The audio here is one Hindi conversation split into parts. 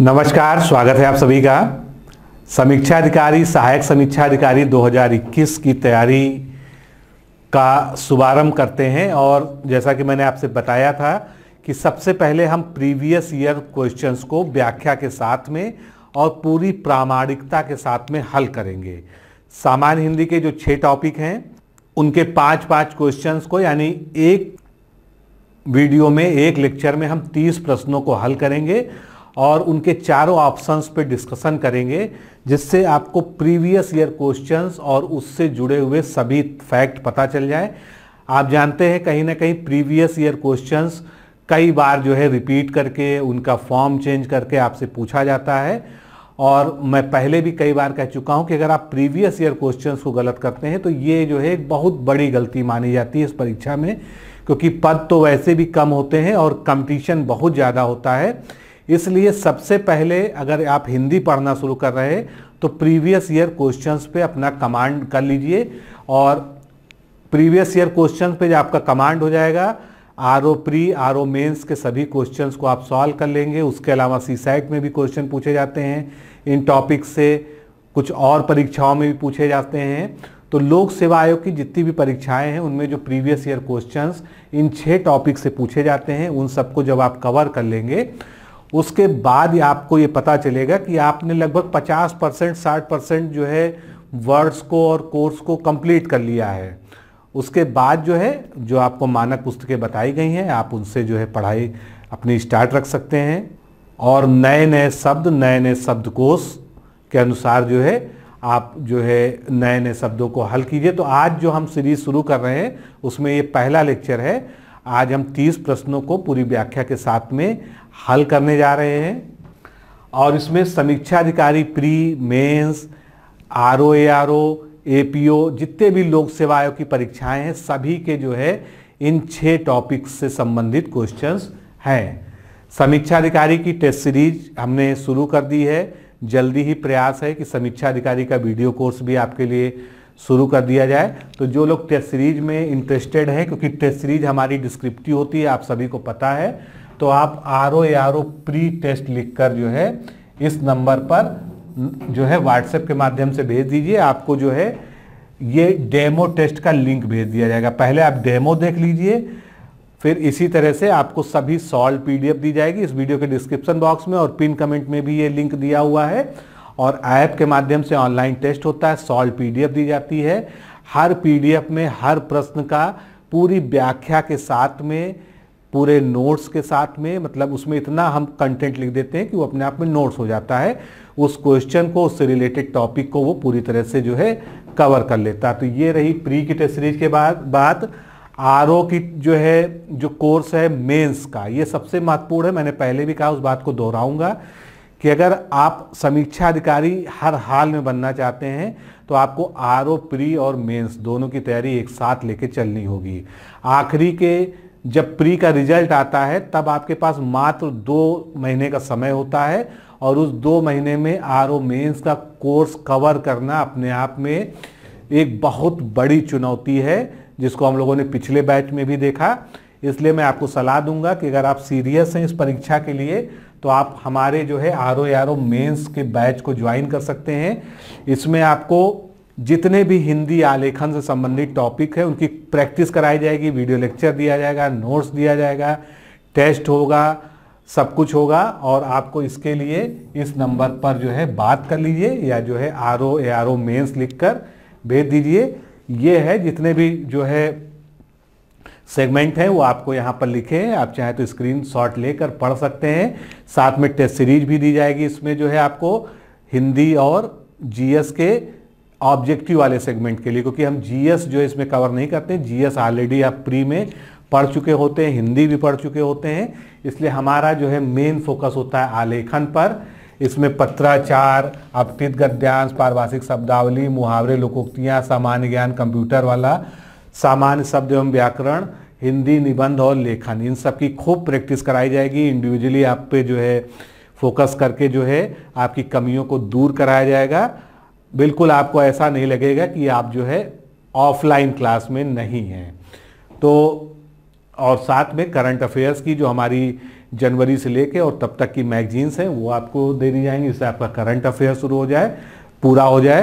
नमस्कार स्वागत है आप सभी का समीक्षा अधिकारी सहायक समीक्षा अधिकारी 2021 की तैयारी का शुभारंभ करते हैं और जैसा कि मैंने आपसे बताया था कि सबसे पहले हम प्रीवियस ईयर क्वेश्चंस को व्याख्या के साथ में और पूरी प्रामाणिकता के साथ में हल करेंगे सामान्य हिंदी के जो छः टॉपिक हैं उनके पाँच पाँच क्वेश्चंस को यानी एक वीडियो में एक लेक्चर में हम तीस प्रश्नों को हल करेंगे और उनके चारों ऑप्शंस पे डिस्कशन करेंगे जिससे आपको प्रीवियस ईयर क्वेश्चंस और उससे जुड़े हुए सभी फैक्ट पता चल जाए आप जानते हैं कहीं ना कहीं प्रीवियस ईयर क्वेश्चंस कई बार जो है रिपीट करके उनका फॉर्म चेंज करके आपसे पूछा जाता है और मैं पहले भी कई बार कह चुका हूं कि अगर आप प्रीवियस ईयर क्वेश्चंस को गलत करते हैं तो ये जो है एक बहुत बड़ी गलती मानी जाती है इस परीक्षा में क्योंकि पद तो वैसे भी कम होते हैं और कंपटीशन बहुत ज़्यादा होता है इसलिए सबसे पहले अगर आप हिंदी पढ़ना शुरू कर रहे हैं तो प्रीवियस ईयर क्वेश्चंस पे अपना कमांड कर लीजिए और प्रीवियस ईयर क्वेश्चन पे आपका कमांड हो जाएगा R O pre R O mains के सभी क्वेश्चंस को आप सॉल्व कर लेंगे उसके अलावा सी साइट में भी क्वेश्चन पूछे जाते हैं इन टॉपिक से कुछ और परीक्षाओं में भी पूछे जाते हैं तो लोक सेवा आयोग की जितनी भी परीक्षाएं हैं उनमें जो प्रीवियस ईयर क्वेश्चंस इन छः टॉपिक से पूछे जाते हैं उन सबको जब आप कवर कर लेंगे उसके बाद ही आपको ये पता चलेगा कि आपने लगभग 50 परसेंट साठ परसेंट जो है वर्ड्स को और कोर्स को कंप्लीट कर लिया है उसके बाद जो है जो आपको मानक पुस्तकें बताई गई हैं आप उनसे जो है पढ़ाई अपनी स्टार्ट रख सकते हैं और नए नए शब्द नए नए शब्दकोश के अनुसार जो है आप जो है नए नए शब्दों को हल कीजिए तो आज जो हम सीरीज शुरू कर रहे हैं उसमें ये पहला लेक्चर है आज हम 30 प्रश्नों को पूरी व्याख्या के साथ में हल करने जा रहे हैं और इसमें समीक्षा अधिकारी pre mains R O A R O A P O जितने भी लोक सेवा आयोग की परीक्षाएं हैं सभी के जो है इन छः टॉपिक्स से संबंधित क्वेश्चंस हैं समीक्षा अधिकारी की टेस्ट सीरीज हमने शुरू कर दी है जल्दी ही प्रयास है कि समीक्षा अधिकारी का वीडियो कोर्स भी आपके लिए शुरू कर दिया जाए तो जो लोग टेस्ट सीरीज में इंटरेस्टेड हैं क्योंकि टेस्ट सीरीज हमारी डिस्क्रिप्टिव होती है आप सभी को पता है तो आप R O R O pre test लिख कर जो है इस नंबर पर जो है व्हाट्सएप के माध्यम से भेज दीजिए आपको जो है ये डेमो टेस्ट का लिंक भेज दिया जाएगा पहले आप डेमो देख लीजिए फिर इसी तरह से आपको सभी सॉल्व पीडीएफ दी जाएगी इस वीडियो के डिस्क्रिप्शन बॉक्स में और पिन कमेंट में भी ये लिंक दिया हुआ है और ऐप के माध्यम से ऑनलाइन टेस्ट होता है सॉल्व पीडीएफ दी जाती है हर पीडीएफ में हर प्रश्न का पूरी व्याख्या के साथ में पूरे नोट्स के साथ में मतलब उसमें इतना हम कंटेंट लिख देते हैं कि वो अपने आप में नोट्स हो जाता है उस क्वेश्चन को उससे रिलेटेड टॉपिक को वो पूरी तरह से जो है कवर कर लेता है तो ये रही प्री की टेस्ट सीरीज के बाद बात आर की जो है जो कोर्स है मेंस का ये सबसे महत्वपूर्ण है मैंने पहले भी कहा उस बात को दोहराऊंगा कि अगर आप समीक्षा अधिकारी हर हाल में बनना चाहते हैं तो आपको आर प्री और मेंस दोनों की तैयारी एक साथ लेके चलनी होगी आखिरी के जब प्री का रिजल्ट आता है तब आपके पास मात्र दो महीने का समय होता है और उस दो महीने में आर ओ मेन्स का कोर्स कवर करना अपने आप में एक बहुत बड़ी चुनौती है जिसको हम लोगों ने पिछले बैच में भी देखा इसलिए मैं आपको सलाह दूंगा कि अगर आप सीरियस हैं इस परीक्षा के लिए तो आप हमारे जो है R O R O mains के बैच को ज्वाइन कर सकते हैं इसमें आपको जितने भी हिंदी आलेखन से संबंधित टॉपिक है उनकी प्रैक्टिस कराई जाएगी वीडियो लेक्चर दिया जाएगा नोट्स दिया जाएगा टेस्ट होगा सब कुछ होगा और आपको इसके लिए इस नंबर पर जो है बात कर लीजिए या जो है R O A R O mains लिख कर भेज दीजिए ये है जितने भी जो है सेगमेंट हैं वो आपको यहाँ पर लिखे हैं आप चाहे तो स्क्रीन शॉट लेकर पढ़ सकते हैं साथ में टेस्ट सीरीज भी दी जाएगी इसमें जो है आपको हिंदी और जीएस के ऑब्जेक्टिव वाले सेगमेंट के लिए क्योंकि हम जीएस जो इसमें कवर नहीं करते जीएस ऑलरेडी आप प्री में पढ़ चुके होते हैं हिंदी भी पढ़ चुके होते हैं इसलिए हमारा जो है मेन फोकस होता है आलेखन पर इसमें पत्राचार अपठित गद्यांश पारिभाषिक शब्दावली मुहावरे लोकोक्तियाँ सामान्य ज्ञान कंप्यूटर वाला सामान्य शब्द एवं व्याकरण हिंदी निबंध और लेखन इन सब की खूब प्रैक्टिस कराई जाएगी इंडिविजुअली आप पे जो है फोकस करके जो है आपकी कमियों को दूर कराया जाएगा बिल्कुल आपको ऐसा नहीं लगेगा कि आप जो है ऑफलाइन क्लास में नहीं हैं तो और साथ में करंट अफेयर्स की जो हमारी जनवरी से लेके और तब तक की मैगजीन्स हैं वो आपको दे दी जाएंगी इससे आपका करंट अफेयर शुरू हो जाए पूरा हो जाए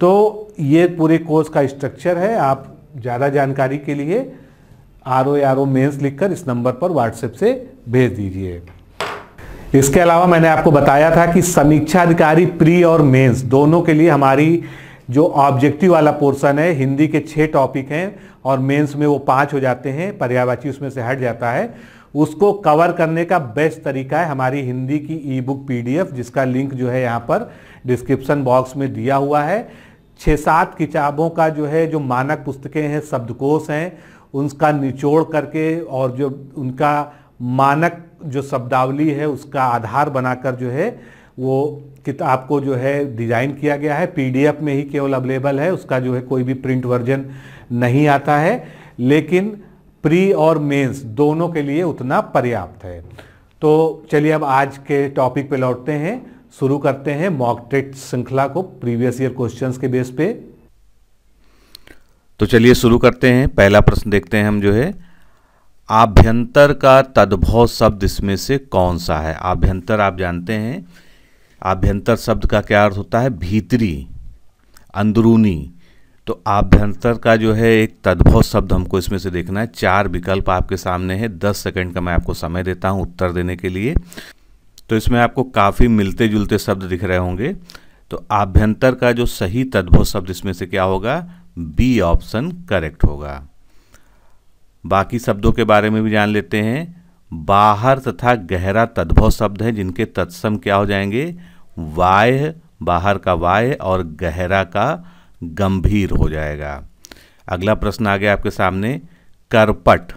तो ये पूरे कोर्स का स्ट्रक्चर है आप ज़्यादा जानकारी के लिए R O R O mains लिख कर इस नंबर पर व्हाट्सएप से भेज दीजिए इसके अलावा मैंने आपको बताया था कि समीक्षा अधिकारी प्री और मेंस दोनों के लिए हमारी जो ऑब्जेक्टिव वाला पोर्शन है हिंदी के छः टॉपिक हैं और मेंस में वो पाँच हो जाते हैं पर्यावाची उसमें से हट जाता है उसको कवर करने का बेस्ट तरीका है हमारी हिंदी की ई बुक पी जिसका लिंक जो है यहाँ पर डिस्क्रिप्सन बॉक्स में दिया हुआ है छः सात किताबों का जो है जो मानक पुस्तकें हैं शब्दकोश हैं उनका निचोड़ करके और जो उनका मानक जो शब्दावली है उसका आधार बनाकर जो है वो किताब को जो है डिज़ाइन किया गया है पीडीएफ में ही केवल अवेलेबल है उसका जो है कोई भी प्रिंट वर्जन नहीं आता है लेकिन प्री और मेंस दोनों के लिए उतना पर्याप्त है तो चलिए अब आज के टॉपिक पे लौटते हैं शुरू करते हैं मॉक टेस्ट श्रृंखला को प्रीवियस ईयर क्वेश्चंस के बेस पे तो चलिए शुरू करते हैं पहला प्रश्न देखते हैं हम जो है आभ्यंतर का तद्भव शब्द इसमें से कौन सा है आभ्यंतर आप जानते हैं आभ्यंतर शब्द का क्या अर्थ होता है भीतरी अंदरूनी तो आभ्यंतर का जो है एक तद्भव शब्द हमको इसमें से देखना है चार विकल्प आपके सामने हैं दस सेकंड का मैं आपको समय देता हूँ उत्तर देने के लिए तो इसमें आपको काफ़ी मिलते जुलते शब्द दिख रहे होंगे तो आभ्यंतर का जो सही तद्भव शब्द इसमें से क्या होगा बी ऑप्शन करेक्ट होगा बाकी शब्दों के बारे में भी जान लेते हैं बाहर तथा गहरा तद्भव शब्द हैं जिनके तत्सम क्या हो जाएंगे वाय बाहर का वाय और गहरा का गंभीर हो जाएगा अगला प्रश्न आ गया आपके सामने करपट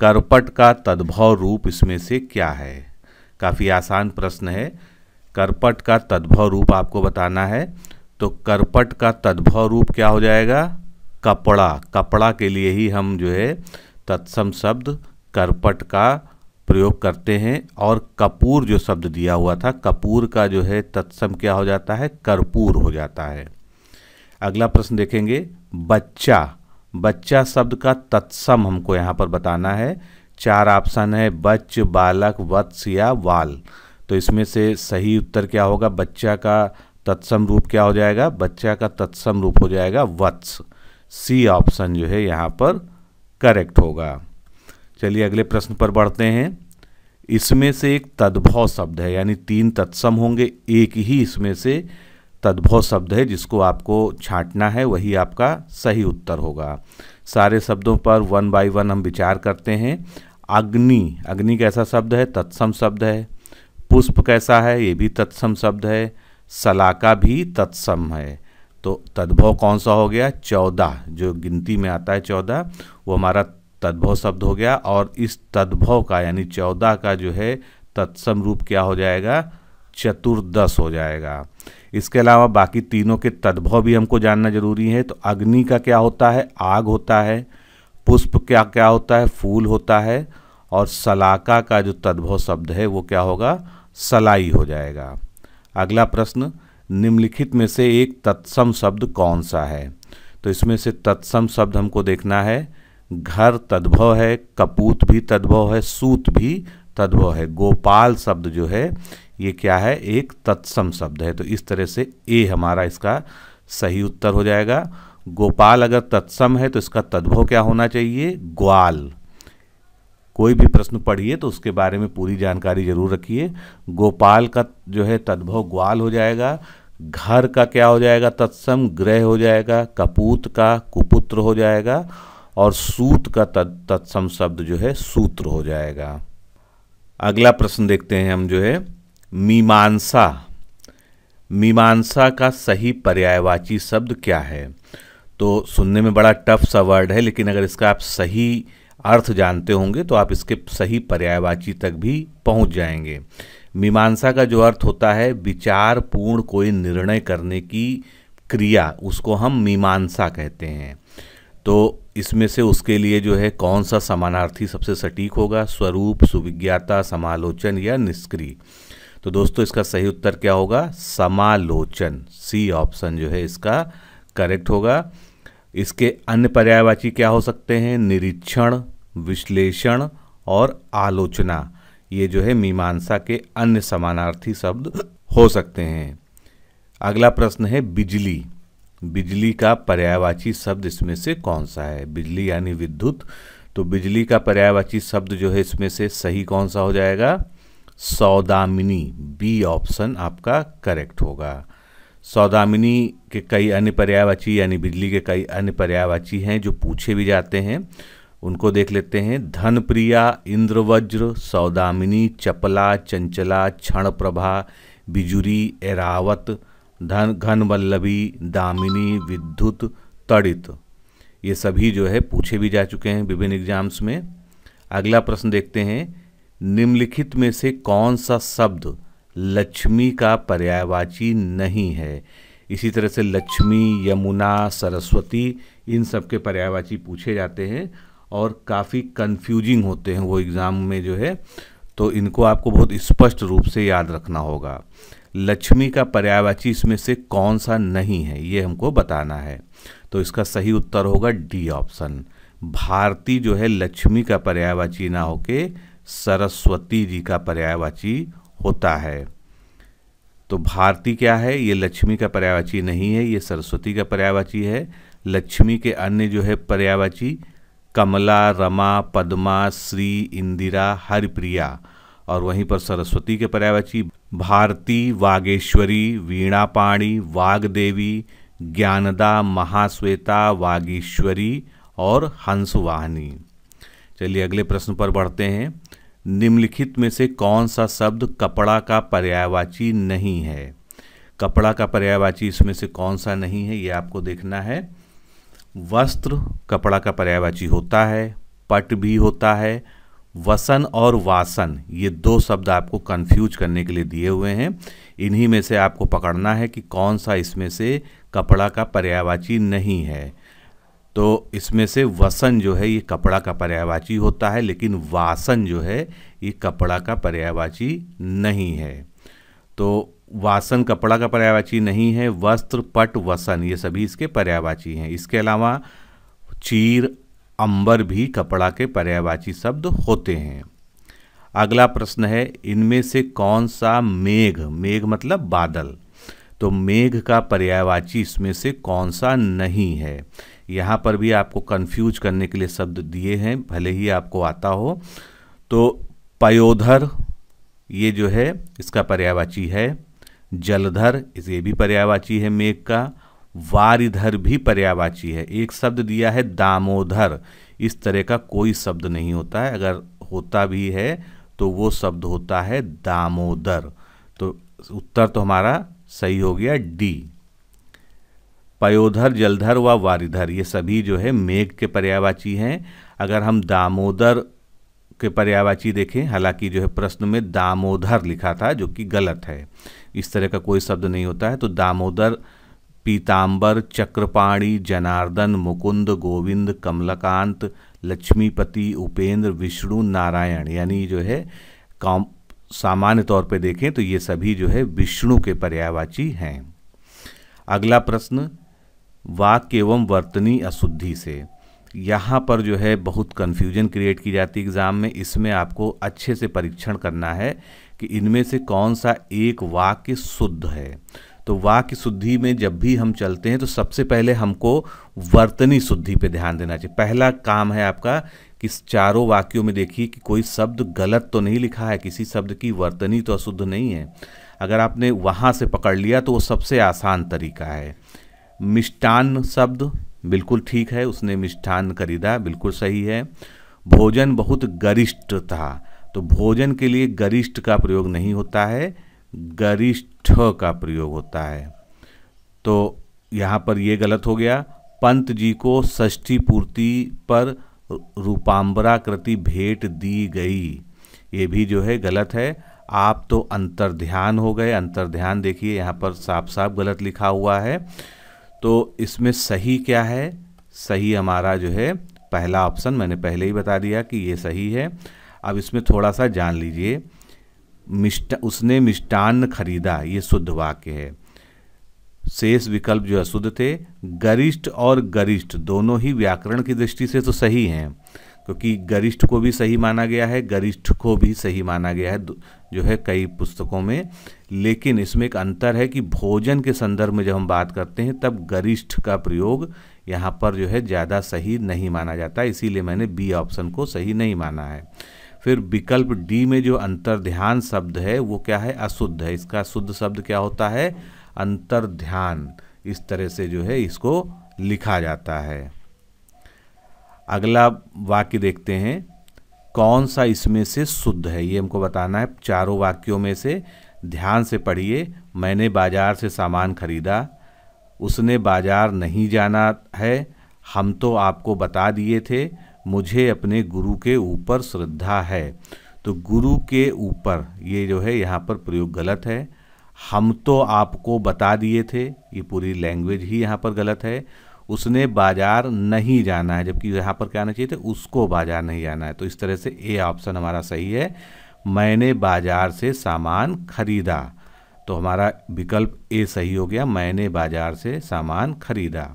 करपट का तद्भव रूप इसमें से क्या है काफ़ी आसान प्रश्न है करपट का तद्भव रूप आपको बताना है तो करपट का तद्भव रूप क्या हो जाएगा कपड़ा कपड़ा के लिए ही हम जो है तत्सम शब्द करपट का प्रयोग करते हैं और कपूर जो शब्द दिया हुआ था कपूर का जो है तत्सम क्या हो जाता है कर्पूर हो जाता है अगला प्रश्न देखेंगे बच्चा बच्चा शब्द का तत्सम हमको यहाँ पर बताना है चार ऑप्शन है बच्च बालक वत्स या वाल तो इसमें से सही उत्तर क्या होगा बच्चा का तत्सम रूप क्या हो जाएगा बच्चा का तत्सम रूप हो जाएगा वत्स सी ऑप्शन जो है यहाँ पर करेक्ट होगा चलिए अगले प्रश्न पर बढ़ते हैं इसमें से एक तद्भव शब्द है यानी तीन तत्सम होंगे एक ही इसमें से तद्भव शब्द है जिसको आपको छांटना है वही आपका सही उत्तर होगा सारे शब्दों पर वन बाय वन हम विचार करते हैं अग्नि अग्नि कैसा शब्द है तत्सम शब्द है पुष्प कैसा है ये भी तत्सम शब्द है सलाका भी तत्सम है तो तद्भव कौन सा हो गया चौदह जो गिनती में आता है चौदह वो हमारा तद्भव शब्द हो गया और इस तद्भव का यानी चौदह का जो है तत्सम रूप क्या हो जाएगा चतुर्दश हो जाएगा इसके अलावा बाकी तीनों के तद्भव भी हमको जानना जरूरी है तो अग्नि का क्या होता है आग होता है पुष्प क्या क्या होता है फूल होता है और सलाका का जो तद्भव शब्द है वो क्या होगा सलाई हो जाएगा अगला प्रश्न निम्नलिखित में से एक तत्सम शब्द कौन सा है तो इसमें से तत्सम शब्द हमको देखना है घर तद्भव है कपूत भी तद्भव है सूत भी तद्भव है गोपाल शब्द जो है ये क्या है एक तत्सम शब्द है तो इस तरह से ए हमारा इसका सही उत्तर हो जाएगा गोपाल अगर तत्सम है तो इसका तद्भव क्या होना चाहिए ग्वाल कोई भी प्रश्न पढ़िए तो उसके बारे में पूरी जानकारी जरूर रखिए गोपाल का जो है तद्भव ग्वाल हो जाएगा घर का क्या हो जाएगा तत्सम ग्रह हो जाएगा कपूत का कुपुत्र हो जाएगा और सूत का तत्सम शब्द जो है सूत्र हो जाएगा अगला प्रश्न देखते हैं हम जो है मीमांसा मीमांसा का सही पर्यायवाची शब्द क्या है तो सुनने में बड़ा टफ सा वर्ड है लेकिन अगर इसका आप सही अर्थ जानते होंगे तो आप इसके सही पर्यायवाची तक भी पहुंच जाएंगे मीमांसा का जो अर्थ होता है विचार पूर्ण कोई निर्णय करने की क्रिया उसको हम मीमांसा कहते हैं तो इसमें से उसके लिए जो है कौन सा समानार्थी सबसे सटीक होगा स्वरूप सुविज्ञाता समालोचन या निष्क्रिय तो दोस्तों इसका सही उत्तर क्या होगा समालोचन सी ऑप्शन जो है इसका करेक्ट होगा इसके अन्य पर्यायवाची क्या हो सकते हैं निरीक्षण विश्लेषण और आलोचना ये जो है मीमांसा के अन्य समानार्थी शब्द हो सकते हैं अगला प्रश्न है बिजली बिजली का पर्यायवाची शब्द इसमें से कौन सा है बिजली यानी विद्युत तो बिजली का पर्यायवाची शब्द जो है इसमें से सही कौन सा हो जाएगा सौदामिनी बी ऑप्शन आपका करेक्ट होगा सौदामिनी के कई अन्य पर्यायवाची यानी बिजली के कई अन्य पर्यायवाची हैं जो पूछे भी जाते हैं उनको देख लेते हैं धनप्रिया इंद्रवज्र सौदामिनी चपला चंचला क्षण प्रभा बिजुरी एरावत धन घन वल्लभी दामिनी विद्युत तड़ित ये सभी जो है पूछे भी जा चुके हैं विभिन्न एग्जाम्स में अगला प्रश्न देखते हैं निम्नलिखित में से कौन सा शब्द लक्ष्मी का पर्यायवाची नहीं है इसी तरह से लक्ष्मी यमुना सरस्वती इन सब के पर्यायवाची पूछे जाते हैं और काफ़ी कंफ्यूजिंग होते हैं वो एग्ज़ाम में जो है तो इनको आपको बहुत स्पष्ट रूप से याद रखना होगा लक्ष्मी का पर्यायवाची इसमें से कौन सा नहीं है ये हमको बताना है तो इसका सही उत्तर होगा डी ऑप्शन भारती जो है लक्ष्मी का पर्यायवाची ना होके सरस्वती जी का पर्यायवाची होता है तो भारती क्या है ये लक्ष्मी का पर्यायवाची नहीं है ये सरस्वती का पर्यायवाची है लक्ष्मी के अन्य जो है पर्यायवाची कमला रमा पद्मा श्री इंदिरा हरिप्रिया और वहीं पर सरस्वती के पर्यायवाची भारती वागेश्वरी वीणापाणी वागदेवी ज्ञानदा महाश्वेता वागीश्वरी और हंसवाहनी चलिए अगले प्रश्न पर बढ़ते हैं निम्नलिखित में से कौन सा शब्द कपड़ा का पर्यायवाची नहीं है कपड़ा का पर्यायवाची इसमें से कौन सा नहीं है ये आपको देखना है वस्त्र कपड़ा का पर्यायवाची होता है पट भी होता है वसन और वासन ये दो शब्द आपको कंफ्यूज करने के लिए दिए हुए हैं इन्हीं में से आपको पकड़ना है कि कौन सा इसमें से कपड़ा का पर्यायवाची नहीं है तो इसमें से वसन जो है ये कपड़ा का पर्यायवाची होता है लेकिन वासन जो है ये कपड़ा का पर्यायवाची नहीं है तो वासन कपड़ा का पर्यायवाची नहीं है वस्त्र पट वसन ये सभी इसके पर्यायवाची हैं इसके अलावा चीर अंबर भी कपड़ा के पर्यायवाची शब्द होते हैं अगला प्रश्न है इनमें से कौन सा मेघ मेघ मतलब बादल तो मेघ का पर्यायवाची इसमें से कौन सा नहीं है यहाँ पर भी आपको कंफ्यूज करने के लिए शब्द दिए हैं भले ही आपको आता हो तो पयोधर ये जो है इसका पर्यायवाची है जलधर इसे भी पर्यायवाची है मेघ का वारिधर भी पर्यावाची है एक शब्द दिया है दामोदर इस तरह का कोई शब्द नहीं होता है अगर होता भी है तो वो शब्द होता है दामोदर तो उत्तर तो हमारा सही हो गया डी पयोधर जलधर व वा वारिधर ये सभी जो है मेघ के पर्यावाची हैं अगर हम दामोदर के पर्यावाची देखें हालांकि जो है प्रश्न में दामोदर लिखा था जो कि गलत है इस तरह का कोई शब्द नहीं होता है तो दामोदर पीताम्बर चक्रपाणी जनार्दन मुकुंद गोविंद कमलकांत लक्ष्मीपति उपेंद्र विष्णु नारायण यानी जो है कॉम सामान्य तौर पे देखें तो ये सभी जो है विष्णु के पर्यायवाची हैं अगला प्रश्न वाक्य एवं वर्तनी अशुद्धि से यहाँ पर जो है बहुत कन्फ्यूजन क्रिएट की जाती है एग्ज़ाम में इसमें आपको अच्छे से परीक्षण करना है कि इनमें से कौन सा एक वाक्य शुद्ध है तो वाक्य शुद्धि में जब भी हम चलते हैं तो सबसे पहले हमको वर्तनी शुद्धि पे ध्यान देना चाहिए पहला काम है आपका कि चारों वाक्यों में देखिए कि कोई शब्द गलत तो नहीं लिखा है किसी शब्द की वर्तनी तो अशुद्ध नहीं है अगर आपने वहाँ से पकड़ लिया तो वो सबसे आसान तरीका है मिष्ठान शब्द बिल्कुल ठीक है उसने मिष्ठान खरीदा बिल्कुल सही है भोजन बहुत गरिष्ठ था तो भोजन के लिए गरिष्ठ का प्रयोग नहीं होता है गरिष्ठ का प्रयोग होता है तो यहाँ पर ये गलत हो गया पंत जी को षष्ठी पूर्ति पर रूपांबराकृति भेंट दी गई ये भी जो है गलत है आप तो अंतर ध्यान हो गए अंतर ध्यान देखिए यहाँ पर साफ साफ गलत लिखा हुआ है तो इसमें सही क्या है सही हमारा जो है पहला ऑप्शन मैंने पहले ही बता दिया कि ये सही है अब इसमें थोड़ा सा जान लीजिए मिष्ट उसने मिष्टान्न खरीदा ये शुद्ध वाक्य है शेष विकल्प जो अशुद्ध थे गरिष्ठ और गरिष्ठ दोनों ही व्याकरण की दृष्टि से तो सही हैं क्योंकि गरिष्ठ को भी सही माना गया है गरिष्ठ को भी सही माना गया है जो है कई पुस्तकों में लेकिन इसमें एक अंतर है कि भोजन के संदर्भ में जब हम बात करते हैं तब गरिष्ठ का प्रयोग यहाँ पर जो है ज़्यादा सही नहीं माना जाता इसीलिए मैंने बी ऑप्शन को सही नहीं माना है फिर विकल्प डी में जो अंतर्ध्यान शब्द है वो क्या है अशुद्ध है इसका शुद्ध शब्द क्या होता है अंतर्ध्यान इस तरह से जो है इसको लिखा जाता है अगला वाक्य देखते हैं कौन सा इसमें से शुद्ध है ये हमको बताना है चारों वाक्यों में से ध्यान से पढ़िए मैंने बाजार से सामान खरीदा उसने बाजार नहीं जाना है हम तो आपको बता दिए थे मुझे अपने गुरु के ऊपर श्रद्धा है तो गुरु के ऊपर ये जो है यहाँ पर प्रयोग गलत है हम तो आपको बता दिए थे ये पूरी लैंग्वेज ही यहाँ पर गलत है उसने बाजार नहीं जाना है जबकि यहाँ पर क्या आना चाहिए था उसको बाजार नहीं जाना है तो इस तरह से ए ऑप्शन हमारा सही है मैंने बाजार से सामान खरीदा तो हमारा विकल्प ए सही हो गया मैंने बाजार से सामान खरीदा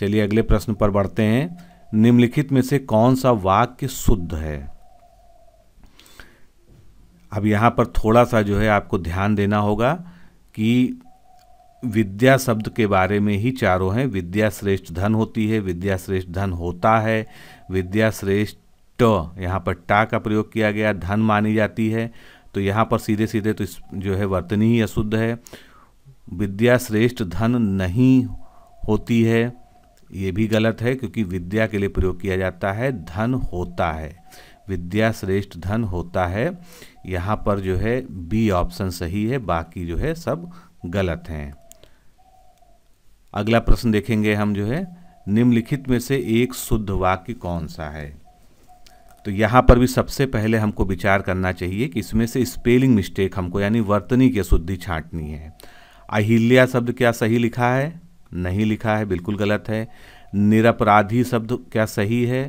चलिए अगले प्रश्न पर बढ़ते हैं निम्नलिखित में से कौन सा वाक्य शुद्ध है अब यहाँ पर थोड़ा सा जो है आपको ध्यान देना होगा कि विद्या शब्द के बारे में ही चारों हैं विद्या श्रेष्ठ धन होती है विद्या श्रेष्ठ धन होता है विद्या श्रेष्ठ यहाँ पर टा का प्रयोग किया गया धन मानी जाती है तो यहाँ पर सीधे सीधे तो जो है वर्तनी ही अशुद्ध है विद्या श्रेष्ठ धन नहीं होती है ये भी गलत है क्योंकि विद्या के लिए प्रयोग किया जाता है धन होता है विद्या श्रेष्ठ धन होता है यहाँ पर जो है बी ऑप्शन सही है बाकी जो है सब गलत हैं अगला प्रश्न देखेंगे हम जो है निम्नलिखित में से एक शुद्ध वाक्य कौन सा है तो यहाँ पर भी सबसे पहले हमको विचार करना चाहिए कि इसमें से स्पेलिंग मिस्टेक हमको यानी वर्तनी की शुद्धि छाँटनी है अहिल्या शब्द क्या सही लिखा है नहीं लिखा है बिल्कुल गलत है निरपराधी शब्द क्या सही है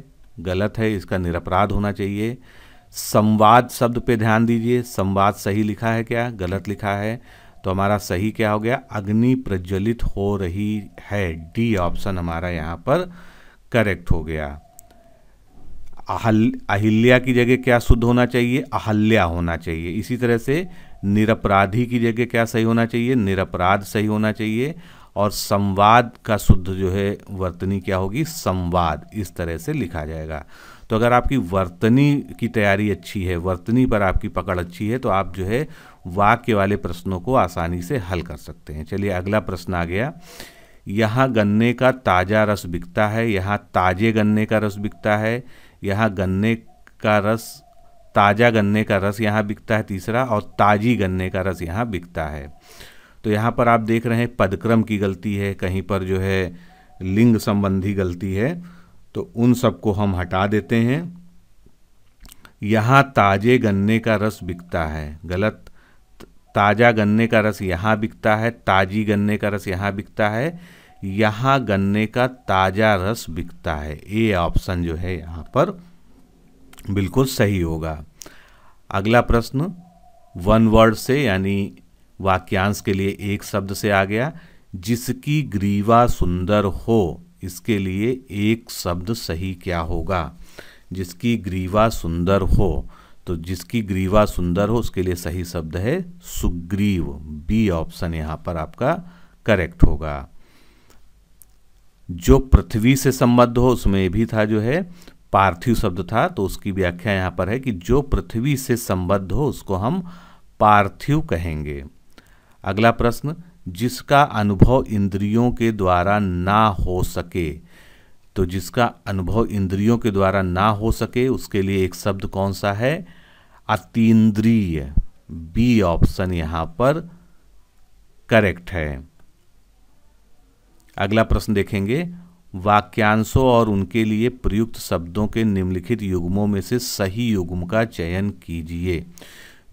गलत है इसका निरपराध होना चाहिए संवाद शब्द पे ध्यान दीजिए संवाद सही लिखा है क्या गलत लिखा है तो हमारा सही क्या हो गया अग्नि प्रज्वलित हो रही है डी ऑप्शन हमारा यहाँ पर करेक्ट हो गया अहिल्या की जगह क्या शुद्ध होना चाहिए अहल्या होना चाहिए इसी तरह से निरपराधी की जगह क्या सही होना चाहिए निरपराध सही होना चाहिए और संवाद का शुद्ध जो है वर्तनी क्या होगी संवाद इस तरह से लिखा जाएगा तो अगर आपकी वर्तनी की तैयारी अच्छी है वर्तनी पर आपकी पकड़ अच्छी है तो आप जो है वाक्य वाले प्रश्नों को आसानी से हल कर सकते हैं चलिए अगला प्रश्न आ गया यहाँ गन्ने का ताज़ा रस बिकता है यहाँ ताज़े गन्ने का रस बिकता है यहाँ गन्ने का रस ताज़ा गन्ने का रस यहाँ बिकता है तीसरा और ताज़ी गन्ने का रस यहाँ बिकता है तो यहाँ पर आप देख रहे हैं पदक्रम की गलती है कहीं पर जो है लिंग संबंधी गलती है तो उन सबको हम हटा देते हैं यहाँ ताजे गन्ने का रस बिकता है गलत ताज़ा गन्ने का रस यहाँ बिकता है ताजी गन्ने का रस यहाँ बिकता है यहाँ गन्ने का ताज़ा रस बिकता है ए ऑप्शन जो है यहाँ पर बिल्कुल सही होगा अगला प्रश्न वन वर्ड से यानी वाक्यांश के लिए एक शब्द से आ गया जिसकी ग्रीवा सुंदर हो इसके लिए एक शब्द सही क्या होगा जिसकी ग्रीवा सुंदर हो तो जिसकी ग्रीवा सुंदर हो उसके लिए सही शब्द है सुग्रीव बी ऑप्शन यहां पर आपका करेक्ट होगा जो पृथ्वी से संबद्ध हो उसमें भी था जो है पार्थिव शब्द था तो उसकी व्याख्या यहाँ पर है कि जो पृथ्वी से संबद्ध हो उसको हम पार्थिव कहेंगे अगला प्रश्न जिसका अनुभव इंद्रियों के द्वारा ना हो सके तो जिसका अनुभव इंद्रियों के द्वारा ना हो सके उसके लिए एक शब्द कौन सा है अतीन्द्रिय बी ऑप्शन यहां पर करेक्ट है अगला प्रश्न देखेंगे वाक्यांशों और उनके लिए प्रयुक्त शब्दों के निम्नलिखित युग्मों में से सही युग्म का चयन कीजिए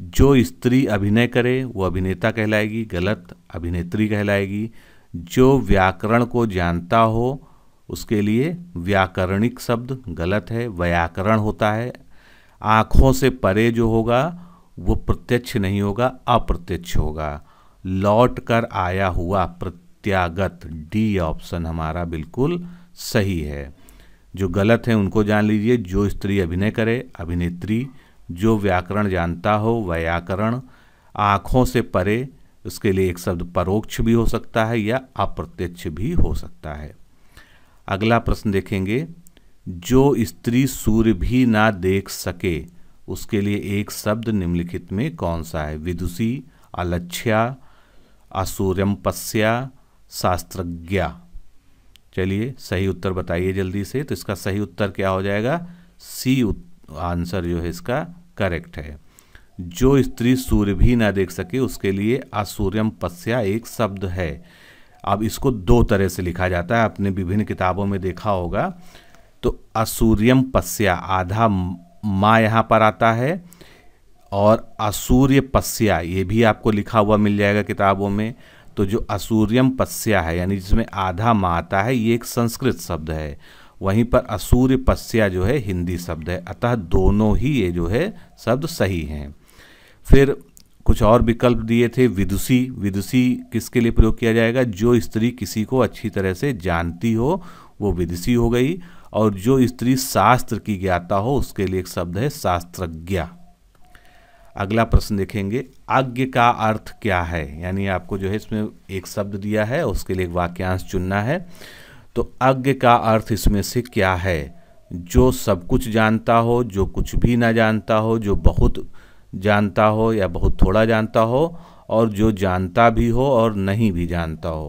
जो स्त्री अभिनय करे वो अभिनेता कहलाएगी गलत अभिनेत्री कहलाएगी जो व्याकरण को जानता हो उसके लिए व्याकरणिक शब्द गलत है व्याकरण होता है आँखों से परे जो होगा वो प्रत्यक्ष नहीं होगा अप्रत्यक्ष होगा लौट कर आया हुआ प्रत्यागत डी ऑप्शन हमारा बिल्कुल सही है जो गलत है उनको जान लीजिए जो स्त्री अभिनय करे अभिनेत्री जो व्याकरण जानता हो व्याकरण आँखों से परे उसके लिए एक शब्द परोक्ष भी हो सकता है या अप्रत्यक्ष भी हो सकता है अगला प्रश्न देखेंगे जो स्त्री सूर्य भी ना देख सके उसके लिए एक शब्द निम्नलिखित में कौन सा है विदुषी अलक्ष्या असूर्यपस्या शास्त्रज्ञा चलिए सही उत्तर बताइए जल्दी से तो इसका सही उत्तर क्या हो जाएगा सी उत्तर आंसर जो है इसका करेक्ट है जो स्त्री सूर्य भी ना देख सके उसके लिए असूर्यम पस्या एक शब्द है अब इसको दो तरह से लिखा जाता है आपने विभिन्न किताबों में देखा होगा तो असूर्यम पस्या आधा माँ यहाँ पर आता है और असूर्य पस्या ये भी आपको लिखा हुआ मिल जाएगा किताबों में तो जो असूर्यम पस्या है यानी जिसमें आधा माँ आता है ये एक संस्कृत शब्द है वहीं पर असूर्य पस्या जो है हिंदी शब्द है अतः दोनों ही ये जो है शब्द सही हैं फिर कुछ और विकल्प दिए थे विदुषी विदुषी किसके लिए प्रयोग किया जाएगा जो स्त्री किसी को अच्छी तरह से जानती हो वो विदुषी हो गई और जो स्त्री शास्त्र की ज्ञाता हो उसके लिए एक शब्द है शास्त्रज्ञा अगला प्रश्न देखेंगे आज्ञ का अर्थ क्या है यानी आपको जो है इसमें एक शब्द दिया है उसके लिए एक वाक्यांश चुनना है तो अज्ञ का अर्थ इसमें से क्या है जो सब कुछ जानता हो जो कुछ भी ना जानता हो जो बहुत जानता हो या बहुत थोड़ा जानता हो और जो जानता भी हो और नहीं भी जानता हो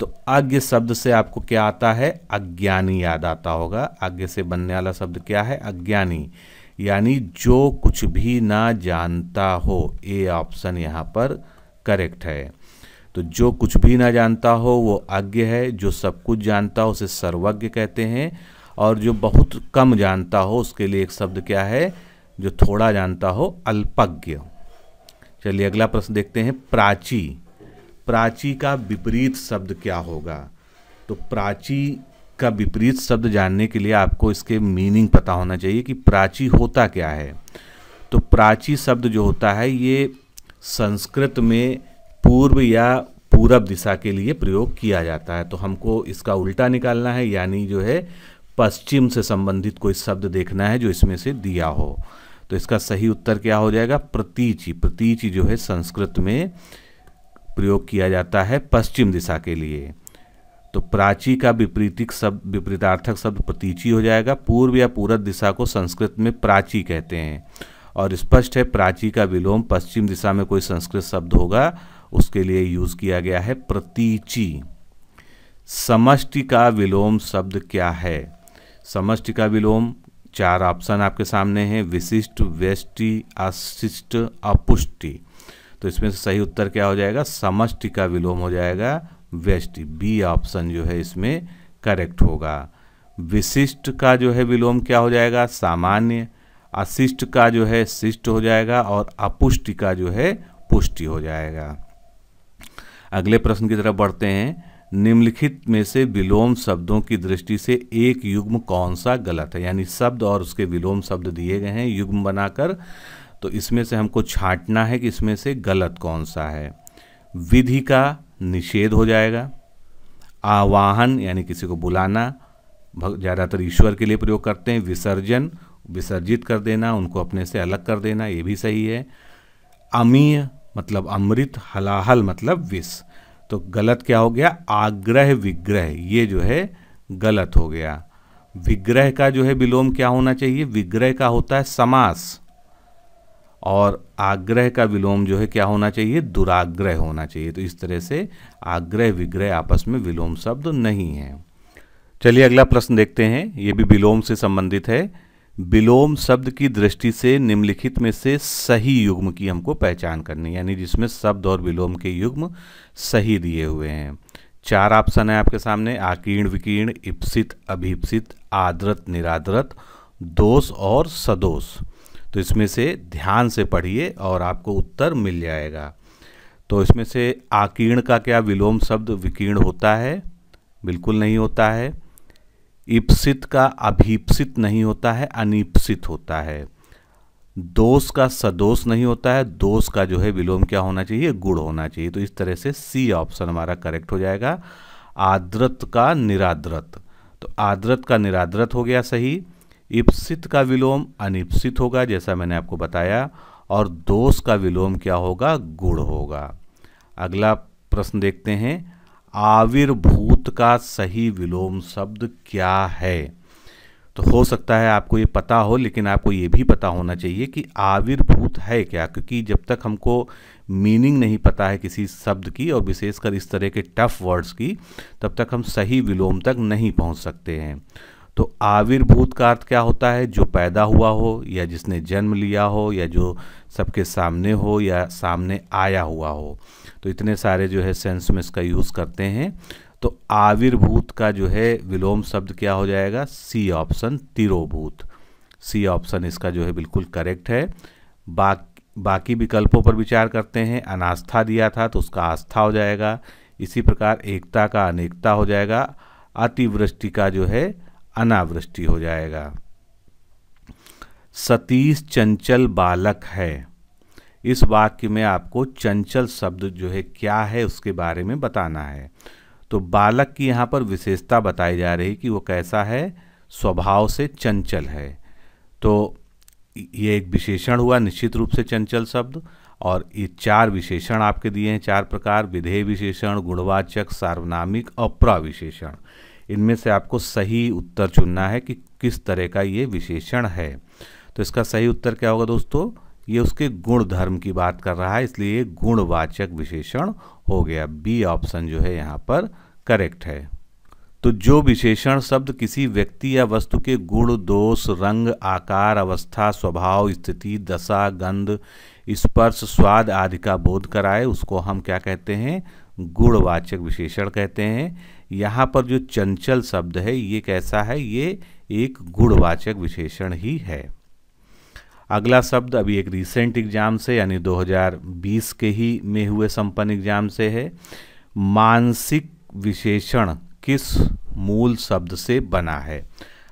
तो अज्ञ शब्द से आपको क्या आता है अज्ञानी याद आता होगा अज्ञ से बनने वाला शब्द क्या है अज्ञानी यानी जो कुछ भी ना जानता हो ये ऑप्शन यहाँ पर करेक्ट है तो जो कुछ भी ना जानता हो वो अज्ञ है जो सब कुछ जानता हो उसे सर्वज्ञ कहते हैं और जो बहुत कम जानता हो उसके लिए एक शब्द क्या है जो थोड़ा जानता हो अल्पज्ञ चलिए अगला प्रश्न देखते हैं प्राची प्राची का विपरीत शब्द क्या होगा तो प्राची का विपरीत शब्द जानने के लिए आपको इसके मीनिंग पता होना चाहिए कि प्राची होता क्या है तो प्राची शब्द जो होता है ये संस्कृत में पूर्व या पूरब दिशा के लिए प्रयोग किया जाता है तो हमको इसका उल्टा निकालना है यानी जो है पश्चिम से संबंधित कोई शब्द देखना है जो इसमें से दिया हो तो इसका सही उत्तर क्या हो जाएगा प्रतीचि प्रतीचि जो है संस्कृत में प्रयोग किया जाता है पश्चिम दिशा के लिए तो प्राची का विपरीतिक शब्द विपरीतार्थक शब्द प्रतीचि हो जाएगा पूर्व या पूरब दिशा को संस्कृत में प्राची कहते हैं और स्पष्ट है प्राची का विलोम पश्चिम दिशा में कोई संस्कृत शब्द होगा उसके लिए यूज किया गया है प्रतीचि समष्टि का विलोम शब्द क्या है समष्टि का विलोम चार ऑप्शन आपके सामने हैं विशिष्ट व्यष्टि अशिष्ट अपुष्टि तो इसमें से सही उत्तर क्या हो जाएगा समष्टि का विलोम हो जाएगा व्यष्टि बी ऑप्शन जो है इसमें करेक्ट होगा विशिष्ट का जो है विलोम क्या हो जाएगा सामान्य अशिष्ट का जो है शिष्ट हो जाएगा और अपुष्टि का जो है पुष्टि हो जाएगा अगले प्रश्न की तरफ बढ़ते हैं निम्नलिखित में से विलोम शब्दों की दृष्टि से एक युग्म कौन सा गलत है यानी शब्द और उसके विलोम शब्द दिए गए हैं युग्म बनाकर तो इसमें से हमको छांटना है कि इसमें से गलत कौन सा है विधि का निषेध हो जाएगा आवाहन यानी किसी को बुलाना ज़्यादातर ईश्वर के लिए प्रयोग करते हैं विसर्जन विसर्जित कर देना उनको अपने से अलग कर देना ये भी सही है अमीय मतलब अमृत हलाहल मतलब विष तो गलत क्या हो गया आग्रह विग्रह ये जो है गलत हो गया विग्रह का जो है विलोम क्या होना चाहिए विग्रह का होता है समास और आग्रह का विलोम जो है क्या होना चाहिए दुराग्रह होना चाहिए तो इस तरह से आग्रह विग्रह आपस में विलोम शब्द नहीं है चलिए अगला प्रश्न देखते हैं ये भी विलोम से संबंधित है विलोम शब्द की दृष्टि से निम्नलिखित में से सही युग्म की हमको पहचान करनी यानी जिसमें शब्द और विलोम के युग्म सही दिए हुए हैं चार ऑप्शन है आपके सामने आकीर्ण विकीर्ण इप्सित अभिप्सित आदृत निरादृत दोष और सदोष तो इसमें से ध्यान से पढ़िए और आपको उत्तर मिल जाएगा तो इसमें से आकीर्ण का क्या विलोम शब्द विकीर्ण होता है बिल्कुल नहीं होता है ईप्सित का अभीप्सित नहीं होता है अनिप्सित होता है दोष का सदोष नहीं होता है दोष का जो है विलोम क्या होना चाहिए गुण होना चाहिए तो इस तरह से सी ऑप्शन हमारा करेक्ट हो जाएगा आद्रत का निराद्रत तो आद्रत का निराद्रत हो गया सही इप्सित का विलोम अनिप्सित होगा जैसा मैंने आपको बताया और दोष का विलोम क्या होगा गुण होगा अगला प्रश्न देखते हैं आविर्भूत का सही विलोम शब्द क्या है तो हो सकता है आपको ये पता हो लेकिन आपको ये भी पता होना चाहिए कि आविर्भूत है क्या क्योंकि जब तक हमको मीनिंग नहीं पता है किसी शब्द की और विशेषकर इस तरह के टफ वर्ड्स की तब तक हम सही विलोम तक नहीं पहुंच सकते हैं तो आविर्भूत का अर्थ क्या होता है जो पैदा हुआ हो या जिसने जन्म लिया हो या जो सबके सामने हो या सामने आया हुआ हो तो इतने सारे जो है सेंस में इसका यूज़ करते हैं तो आविर्भूत का जो है विलोम शब्द क्या हो जाएगा सी ऑप्शन तिरोभूत सी ऑप्शन इसका जो है बिल्कुल करेक्ट है बाकी बाकी विकल्पों पर विचार करते हैं अनास्था दिया था तो उसका आस्था हो जाएगा इसी प्रकार एकता का अनेकता हो जाएगा अतिवृष्टि का जो है अनावृष्टि हो जाएगा सतीश चंचल बालक है इस वाक्य में आपको चंचल शब्द जो है क्या है उसके बारे में बताना है तो बालक की यहाँ पर विशेषता बताई जा रही कि वो कैसा है स्वभाव से चंचल है तो ये एक विशेषण हुआ निश्चित रूप से चंचल शब्द और ये चार विशेषण आपके दिए हैं चार प्रकार विधेय विशेषण गुणवाचक सार्वनामिक और प्रविशेषण इनमें से आपको सही उत्तर चुनना है कि किस तरह का ये विशेषण है तो इसका सही उत्तर क्या होगा दोस्तों ये उसके गुण धर्म की बात कर रहा है इसलिए गुणवाचक विशेषण हो गया बी ऑप्शन जो है यहाँ पर करेक्ट है तो जो विशेषण शब्द किसी व्यक्ति या वस्तु के गुण दोष रंग आकार अवस्था स्वभाव स्थिति दशा गंध स्पर्श स्वाद आदि का बोध कराए उसको हम क्या कहते हैं गुणवाचक विशेषण कहते हैं यहाँ पर जो चंचल शब्द है ये कैसा है ये एक गुणवाचक विशेषण ही है अगला शब्द अभी एक रिसेंट एग्जाम से यानी 2020 के ही में हुए संपन्न एग्जाम से है मानसिक विशेषण किस मूल शब्द से बना है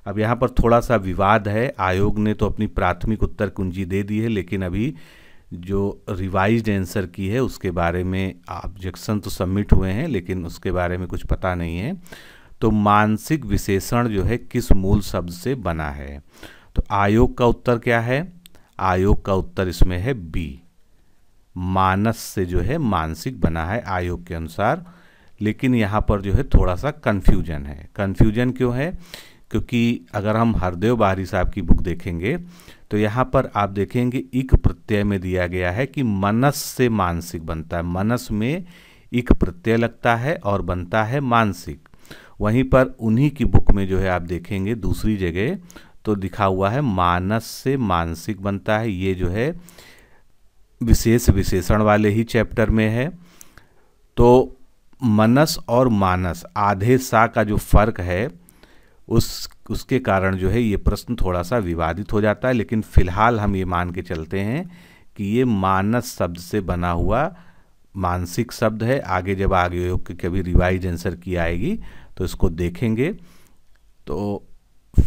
अब यहाँ पर थोड़ा सा विवाद है आयोग ने तो अपनी प्राथमिक उत्तर कुंजी दे दी है लेकिन अभी जो रिवाइज्ड आंसर की है उसके बारे में ऑब्जेक्शन तो सबमिट हुए हैं लेकिन उसके बारे में कुछ पता नहीं है तो मानसिक विशेषण जो है किस मूल शब्द से बना है तो आयोग का उत्तर क्या है आयोग का उत्तर इसमें है बी मानस से जो है मानसिक बना है आयोग के अनुसार लेकिन यहाँ पर जो है थोड़ा सा कन्फ्यूजन है कन्फ्यूजन क्यों है क्योंकि अगर हम हरदेव बाहरी साहब की बुक देखेंगे तो यहाँ पर आप देखेंगे इक प्रत्यय में दिया गया है कि मनस से मानसिक बनता है मनस में इक प्रत्यय लगता है और बनता है मानसिक वहीं पर उन्हीं की बुक में जो है आप देखेंगे दूसरी जगह तो लिखा हुआ है मानस से मानसिक बनता है ये जो है विशेष विशेषण वाले ही चैप्टर में है तो मनस और मानस आधे सा का जो फर्क है उस उसके कारण जो है ये प्रश्न थोड़ा सा विवादित हो जाता है लेकिन फिलहाल हम ये मान के चलते हैं कि ये मानस शब्द से बना हुआ मानसिक शब्द है आगे जब आगे योग की कभी रिवाइज आंसर की आएगी तो इसको देखेंगे तो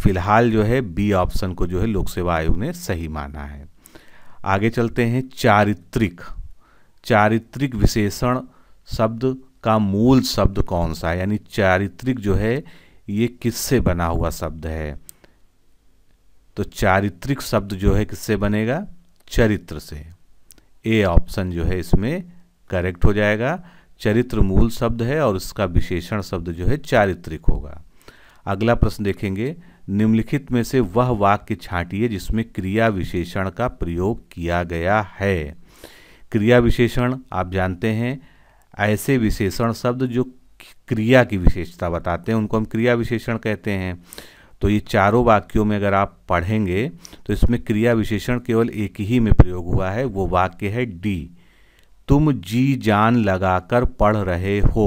फिलहाल जो है बी ऑप्शन को जो है लोक सेवा आयोग ने सही माना है आगे चलते हैं चारित्रिक चारित्रिक विशेषण शब्द का मूल शब्द कौन सा है यानी चारित्रिक जो है ये किससे बना हुआ शब्द है तो चारित्रिक शब्द जो है किससे बनेगा चरित्र से ए ऑप्शन जो है इसमें करेक्ट हो जाएगा चरित्र मूल शब्द है और इसका विशेषण शब्द जो है चारित्रिक होगा अगला प्रश्न देखेंगे निम्नलिखित में से वह वाक्य छाटिए जिसमें क्रिया विशेषण का प्रयोग किया गया है क्रिया विशेषण आप जानते हैं ऐसे विशेषण शब्द जो क्रिया की विशेषता बताते हैं उनको हम क्रिया विशेषण कहते हैं तो ये चारों वाक्यों में अगर आप पढ़ेंगे तो इसमें क्रिया विशेषण केवल एक ही में प्रयोग हुआ है वो वाक्य है डी तुम जी जान लगाकर पढ़ रहे हो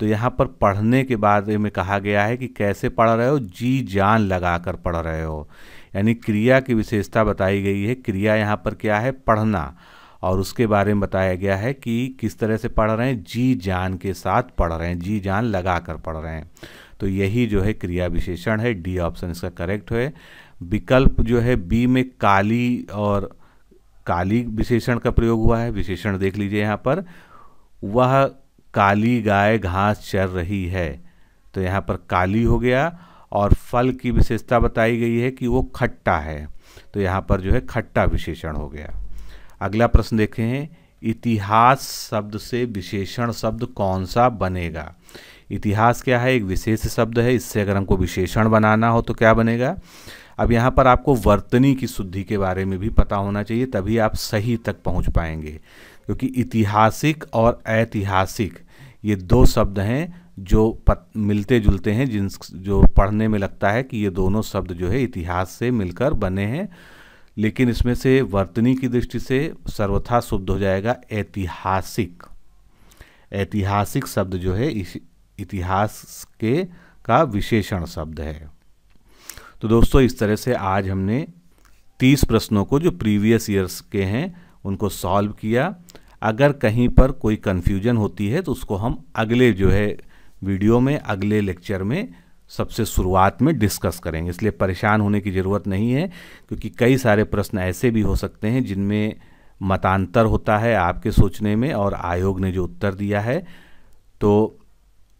तो यहाँ पर पढ़ने के बारे में कहा गया है कि कैसे पढ़ रहे हो जी जान लगाकर पढ़ रहे हो यानी क्रिया की विशेषता बताई गई है क्रिया यहाँ पर क्या है पढ़ना और उसके बारे में बताया गया है कि किस तरह से पढ़ रहे हैं जी जान के साथ पढ़ रहे हैं जी जान लगा कर पढ़ रहे हैं तो यही जो है क्रिया विशेषण है डी ऑप्शन इसका करेक्ट है विकल्प जो है बी में काली और काली विशेषण का प्रयोग हुआ है विशेषण देख लीजिए यहाँ पर वह काली गाय घास चर रही है तो यहाँ पर काली हो गया और फल की विशेषता बताई गई है कि वो खट्टा है तो यहाँ पर जो है खट्टा विशेषण हो गया अगला प्रश्न देखें इतिहास शब्द से विशेषण शब्द कौन सा बनेगा इतिहास क्या है एक विशेष शब्द है इससे अगर हमको विशेषण बनाना हो तो क्या बनेगा अब यहाँ पर आपको वर्तनी की शुद्धि के बारे में भी पता होना चाहिए तभी आप सही तक पहुँच पाएंगे क्योंकि इतिहासिक और ऐतिहासिक ये दो शब्द हैं जो पत, मिलते जुलते हैं जिन जो पढ़ने में लगता है कि ये दोनों शब्द जो है इतिहास से मिलकर बने हैं लेकिन इसमें से वर्तनी की दृष्टि से सर्वथा शुद्ध हो जाएगा ऐतिहासिक ऐतिहासिक शब्द जो है इस इतिहास के का विशेषण शब्द है तो दोस्तों इस तरह से आज हमने तीस प्रश्नों को जो प्रीवियस ईयर्स के हैं उनको सॉल्व किया अगर कहीं पर कोई कन्फ्यूजन होती है तो उसको हम अगले जो है वीडियो में अगले लेक्चर में सबसे शुरुआत में डिस्कस करेंगे इसलिए परेशान होने की ज़रूरत नहीं है क्योंकि कई सारे प्रश्न ऐसे भी हो सकते हैं जिनमें मतांतर होता है आपके सोचने में और आयोग ने जो उत्तर दिया है तो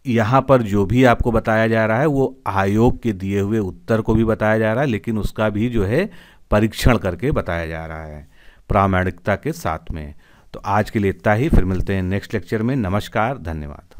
यहाँ पर जो भी आपको बताया जा रहा है वो आयोग के दिए हुए उत्तर को भी बताया जा रहा है लेकिन उसका भी जो है परीक्षण करके बताया जा रहा है प्रामाणिकता के साथ में तो आज के लिए इतना ही फिर मिलते हैं नेक्स्ट लेक्चर में नमस्कार धन्यवाद